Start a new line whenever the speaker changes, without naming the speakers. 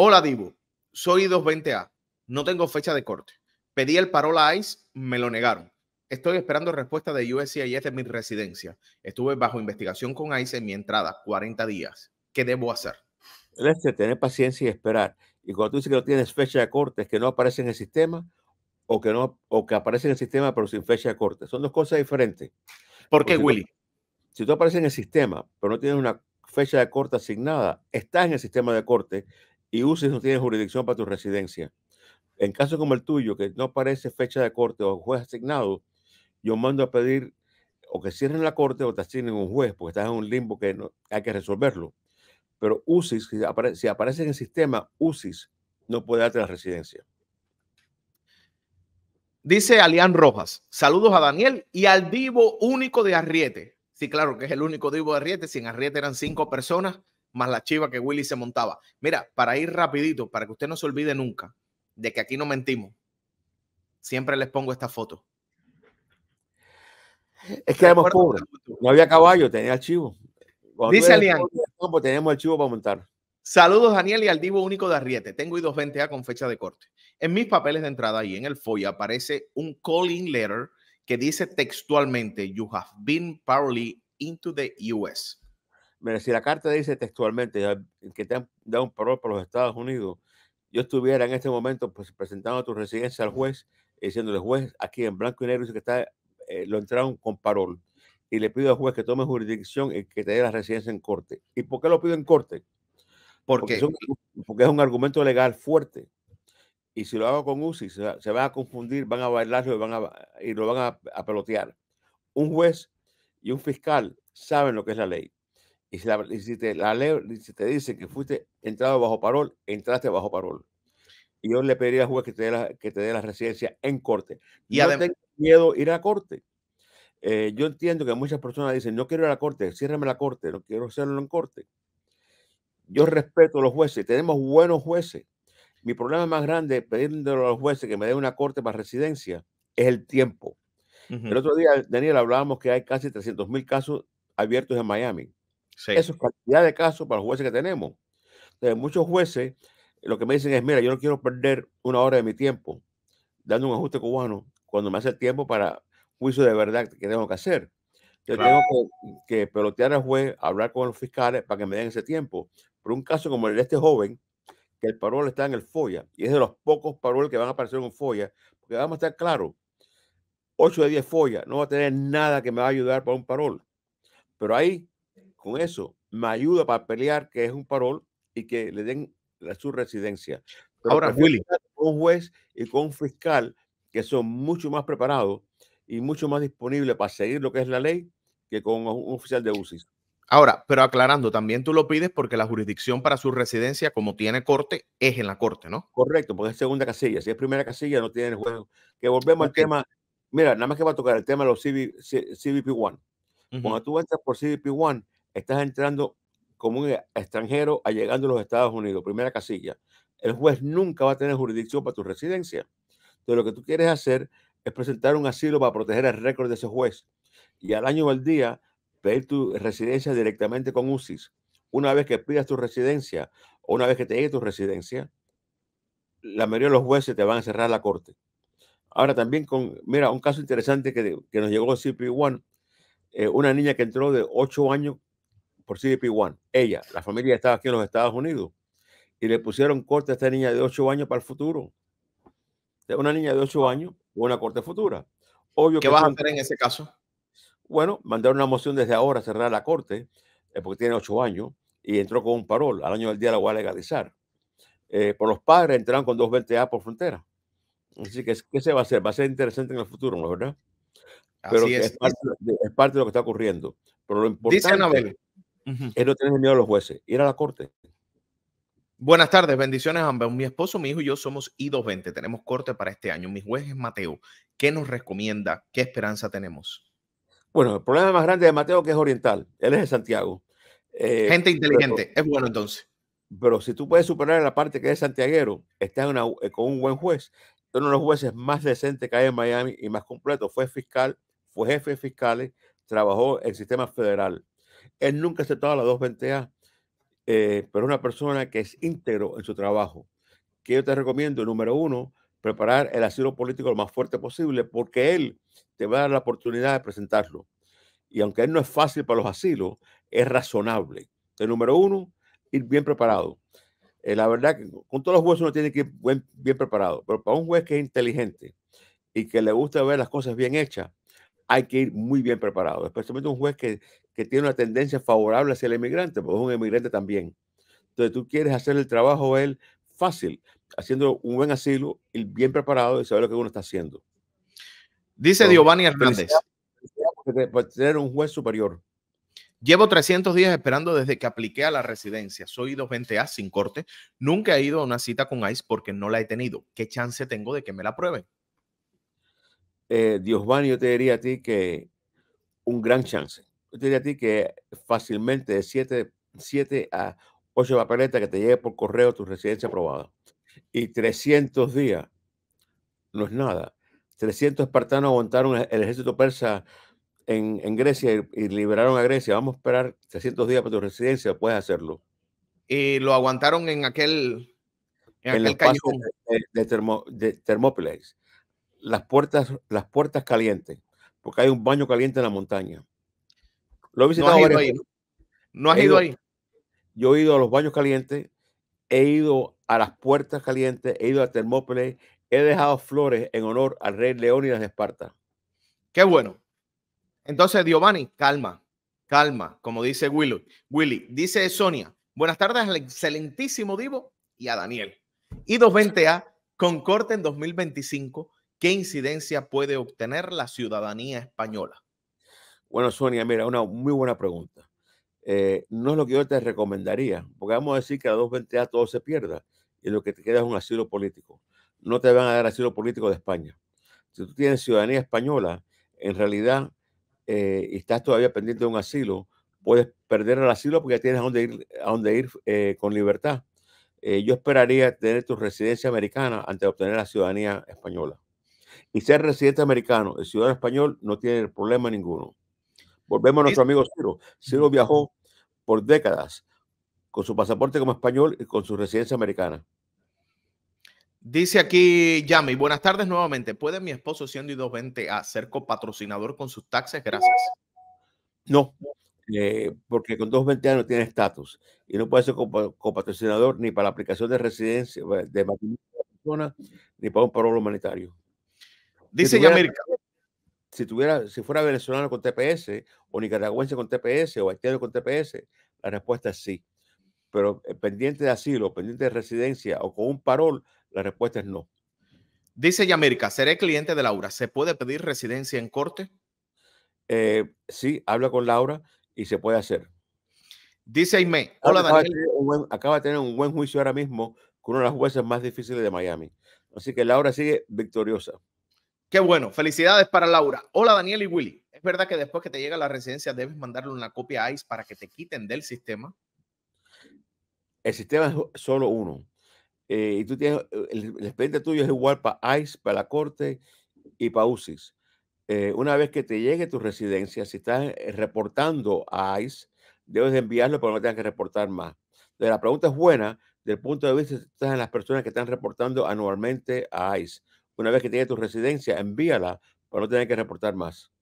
Hola Divo, soy 220A, no tengo fecha de corte. Pedí el a ICE, me lo negaron. Estoy esperando respuesta de USCIS de mi residencia. Estuve bajo
investigación con ICE en mi entrada, 40 días. ¿Qué debo hacer? este tener paciencia y esperar. Y cuando tú dices que no tienes fecha de corte, es que no aparece en el sistema o que, no, o que aparece en el sistema pero sin fecha de corte. Son dos cosas diferentes. ¿Por qué, Willy? Si tú, si tú apareces en el sistema pero no tienes una fecha de corte asignada, estás en el sistema de corte y UCI no tiene jurisdicción para tu residencia. En casos como el tuyo, que no aparece fecha de corte o juez asignado, yo mando a pedir o que cierren la corte o te asignen un juez, porque estás en un limbo que hay que resolverlo. Pero UCIS, si aparece, en el sistema, UCIS no puede darte la residencia. Dice
Alián Rojas, saludos a Daniel y al divo único de Arriete. Sí, claro que es el único divo de Arriete. Si en Arriete eran cinco personas, más la chiva que Willy se montaba. Mira, para ir rapidito, para que usted no se olvide nunca de que aquí no mentimos, siempre les pongo esta
foto. Es que No había caballo, tenía chivo. Dice Alian. Pues Tenemos el chivo para montar. Saludos, Daniel, y al Divo
único de Arriete. Tengo I220A con fecha de corte. En mis papeles de entrada y en el folio aparece un calling letter que dice textualmente: You have been powerly into the
US si la carta dice textualmente eh, que te han dado un parol por los Estados Unidos, yo estuviera en este momento pues, presentando tu residencia al juez, eh, diciéndole, juez, aquí en blanco y negro dice que está, eh, lo entraron con parol. Y le pido al juez que tome jurisdicción y que te dé la residencia en corte. ¿Y por qué lo pido en corte? Porque, es, un, argumento legal fuerte. Y si lo hago con UCI, se, van a confundir, van a bailarlo y, lo van a pelotear. Un juez y un fiscal saben lo que es la ley y si, te la dice que fuiste entrado bajo parol, entraste bajo parol. Y yo le pediría al juez que te dé la, que te dé la residencia en corte. Y tengo miedo ir a corte. Eh, yo entiendo que muchas personas dicen, no quiero ir a la corte, ciérrame la corte, no quiero hacerlo en corte. Yo respeto a los jueces, tenemos buenos jueces. Mi problema más grande, pedirle a los jueces que me dé una corte para residencia, es el tiempo. El otro día, Daniel, hablábamos que hay casi 300 mil casos abiertos en Miami. Eso es cantidad de casos para los jueces que tenemos. Entonces, muchos jueces lo que me dicen es, mira, yo no quiero perder una hora de mi tiempo dando un ajuste cubano cuando me hace el tiempo para juicio de verdad que tengo que hacer. Yo tengo que, pelotear al juez, hablar con los fiscales para que me den ese tiempo. Por un caso como el de este joven, que el parol está en el FOIA, y es de los pocos paroles que van a aparecer en un FOIA, porque vamos a estar claros, 8 de 10 FOIA, no va a tener nada que me va a ayudar para un parol. Pero ahí con eso me ayuda para pelear que es un parol y que le den su residencia. Ahora, pues, un juez y con fiscal que son mucho más preparados y mucho más disponibles para seguir lo que es la ley que con un oficial de UCI.
Ahora, pero aclarando, también tú lo pides porque la jurisdicción para su residencia, como tiene corte, es en la corte, ¿no?
Correcto, porque es segunda casilla. Si es primera casilla, no tiene el juego. Que volvemos al tema. Mira, nada más que va a tocar el tema de los cvp 1 Cuando tú entras por cvp 1 estás entrando como un extranjero allegando a los Estados Unidos, primera casilla. El juez nunca va a tener jurisdicción para tu residencia. Entonces, lo que tú quieres hacer es presentar un asilo para proteger el récord de ese juez y al año o al día pedir tu residencia directamente con UCIS. Una vez que pidas tu residencia o una vez que te llegue tu residencia, la mayoría de los jueces te van a cerrar la corte. Ahora también con, mira, un caso interesante que, que nos llegó de CP1, eh, una niña que entró de 8 años por CDP1. Ella, la familia estaba aquí en los Estados Unidos y le pusieron corte a esta niña de 8 años para el futuro. Una niña de 8 años una corte futura. Obvio ¿Qué que a hacer en ese caso? Bueno, mandar una moción desde ahora cerrar la corte, eh, porque tiene 8 años y entró con un parol. Al año del día la voy a legalizar. Eh, por los padres entraron con 220A por frontera. Así que, ¿qué se va a hacer? Va a ser interesante en el futuro, ¿no verdad? Pero es. parte, de lo que está ocurriendo. Pero él no tiene miedo a los jueces, ir a la corte. Buenas tardes,
bendiciones ambos. Mi esposo, mi hijo y yo somos I220. Tenemos corte para este año. Mi juez es Mateo. ¿Qué nos recomienda? ¿Qué esperanza tenemos?
Bueno, el problema más grande de Mateo que es oriental. Él es de Santiago.
Eh, Gente inteligente,
es bueno entonces. Pero si tú puedes superar la parte que es santiaguero, estás eh, con un buen juez. Uno de los jueces más decentes que hay en Miami y más completo. Fue fiscal, fue jefe de fiscales, trabajó en el sistema federal. Él nunca ha aceptado la 220A, eh, pero es una persona que es íntegro en su trabajo. Que yo te recomiendo, número uno, preparar el asilo político lo más fuerte posible, porque él te va a dar la oportunidad de presentarlo. Y aunque él no es fácil para los asilos, es razonable. Entonces, número uno, ir bien preparado. Eh, la verdad que con todos los jueces uno tiene que ir bien preparado, pero para un juez que es inteligente y que le gusta ver las cosas bien hechas, hay que ir muy bien preparado, especialmente un juez que, que tiene una tendencia favorable hacia el emigrante, porque es un emigrante también. Entonces tú quieres hacer el trabajo él fácil, haciendo un buen asilo, y bien preparado y saber lo que uno está haciendo. Dice Giovanni Hernández. tener un juez superior. Llevo
300 días esperando desde que apliqué a la residencia. Soy 220A sin corte. Nunca he ido a una cita con ICE porque no la he tenido. ¿Qué chance tengo de que me la prueben?
Eh, Dios yo te diría a ti que un gran chance yo diría a ti que fácilmente de 7, a 8 papeletas que te llegue por correo tu residencia aprobada. Y 300 días no es nada. 300 espartanos aguantaron el ejército persa en, Grecia y, liberaron a Grecia. Vamos a esperar 300 días para tu residencia, puedes hacerlo. Y lo aguantaron en aquel, en, el cañón. De, de, Las puertas, las puertas calientes, porque hay un baño caliente en la montaña. Lo he visitado no No has ido, ahí. Yo he ido a los baños calientes, he ido a las puertas calientes, he ido a termópolis, he dejado flores en honor al rey Leónidas de Esparta. Qué bueno. Entonces, Giovanni, calma, calma, como
dice Willy. Willy, dice Sonia, buenas tardes al excelentísimo Divo y a Daniel. Y 220A, con corte en 2025, ¿qué incidencia puede
obtener la ciudadanía española? Bueno, Sonia, mira, una muy buena pregunta. Eh, no es lo que yo te recomendaría, porque vamos a decir que a 220A todo se pierda y lo que te queda es un asilo político. No te van a dar asilo político de España. Si tú tienes ciudadanía española, en realidad eh, y estás todavía pendiente de un asilo, puedes perder el asilo porque tienes a dónde ir, a dónde ir eh, con libertad. yo esperaría tener tu residencia americana antes de obtener la ciudadanía española. Y ser residente americano, el ciudadano español no tiene problema ninguno. Volvemos a nuestro amigo Ciro. Ciro viajó por décadas con su pasaporte como español y con su residencia americana.
Dice aquí Yami, buenas tardes nuevamente. ¿Puede mi esposo siendo y 220 a ser copatrocinador con sus taxes? Gracias.
No, eh, porque con 220 años tiene estatus y no puede ser copatrocinador ni para la aplicación de residencia, de matrimonio de persona, ni para un paro humanitario. Dice Yami si, tuviera, si fuera venezolano con TPS, o nicaragüense con TPS, o haitiano con TPS, la respuesta es sí. Pero eh, pendiente de asilo, pendiente de residencia o con un parol, la respuesta es no. Dice Yamérica, seré cliente de Laura. ¿Se puede pedir residencia en corte? Eh, sí, habla con Laura y se puede hacer. Dice Aime, hola Daniel. acaba de tener un buen juicio ahora mismo con una de las jueces más difíciles de Miami. Así que Laura sigue victoriosa. Qué bueno, felicidades para Laura. Hola Daniel y Willy. ¿Es verdad que después que te llega
la residencia debes mandarle una copia a ICE para que te quiten del sistema?
El sistema es solo uno. Eh, y tú tienes, eh, el, expediente tuyo es igual para ICE, para la corte y para UCIS. Eh, una vez que te llegue tu residencia, si estás reportando a ICE, debes enviarlo para no tengas que reportar más. Entonces, la pregunta es buena desde el punto de vista de las personas que están reportando anualmente a ICE. Una vez que tienes tu residencia, envíala para no tener que reportar más.